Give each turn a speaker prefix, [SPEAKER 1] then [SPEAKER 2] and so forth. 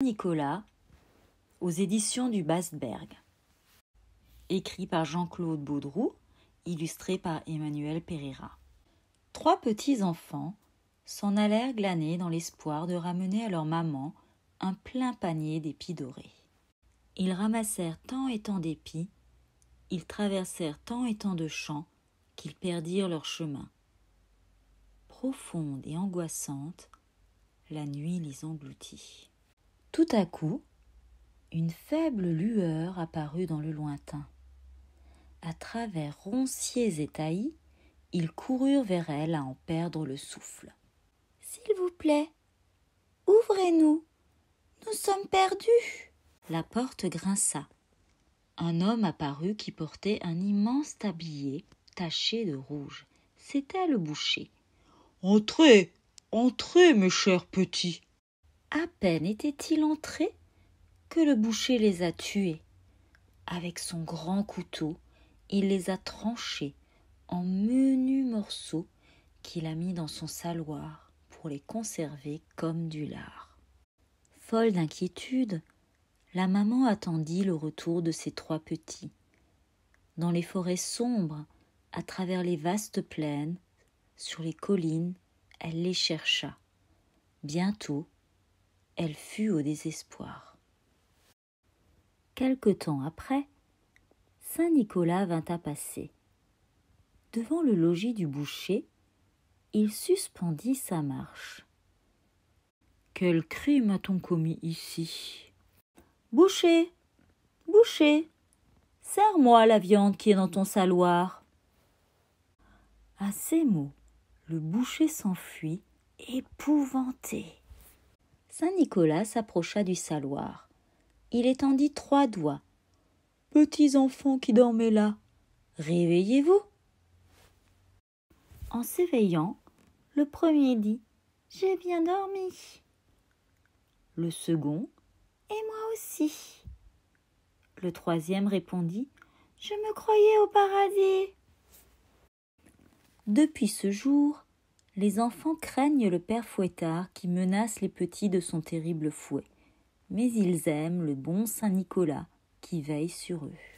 [SPEAKER 1] Nicolas aux éditions du Bastberg. Écrit par Jean-Claude Baudroux, illustré par Emmanuel Pereira. Trois petits enfants s'en allèrent glaner dans l'espoir de ramener à leur maman un plein panier d'épis dorés. Ils ramassèrent tant et tant d'épis, ils traversèrent tant et tant de champs qu'ils perdirent leur chemin. Profonde et angoissante, la nuit les engloutit. Tout à coup, une faible lueur apparut dans le lointain. À travers Ronciers et Taillis, ils coururent vers elle à en perdre le souffle. S'il vous plaît, ouvrez-nous. Nous sommes perdus. La porte grinça. Un homme apparut qui portait un immense tablier taché de rouge. C'était le boucher. Entrez, entrez, mes chers petits, à peine étaient-ils entrés, que le boucher les a tués. Avec son grand couteau, il les a tranchés en menus morceaux qu'il a mis dans son saloir pour les conserver comme du lard. Folle d'inquiétude, la maman attendit le retour de ses trois petits. Dans les forêts sombres, à travers les vastes plaines, sur les collines, elle les chercha. Bientôt, elle fut au désespoir. Quelque temps après, Saint Nicolas vint à passer. Devant le logis du boucher, il suspendit sa marche. Quel crime a-t-on commis ici Boucher Boucher Serre-moi la viande qui est dans ton saloir. À ces mots, le boucher s'enfuit, épouvanté. Saint Nicolas s'approcha du saloir. Il étendit trois doigts. Petits enfants qui dormaient là, réveillez-vous. En s'éveillant, le premier dit J'ai bien dormi. Le second Et moi aussi. Le troisième répondit Je me croyais au paradis. Depuis ce jour, les enfants craignent le père fouettard qui menace les petits de son terrible fouet. Mais ils aiment le bon Saint Nicolas qui veille sur eux.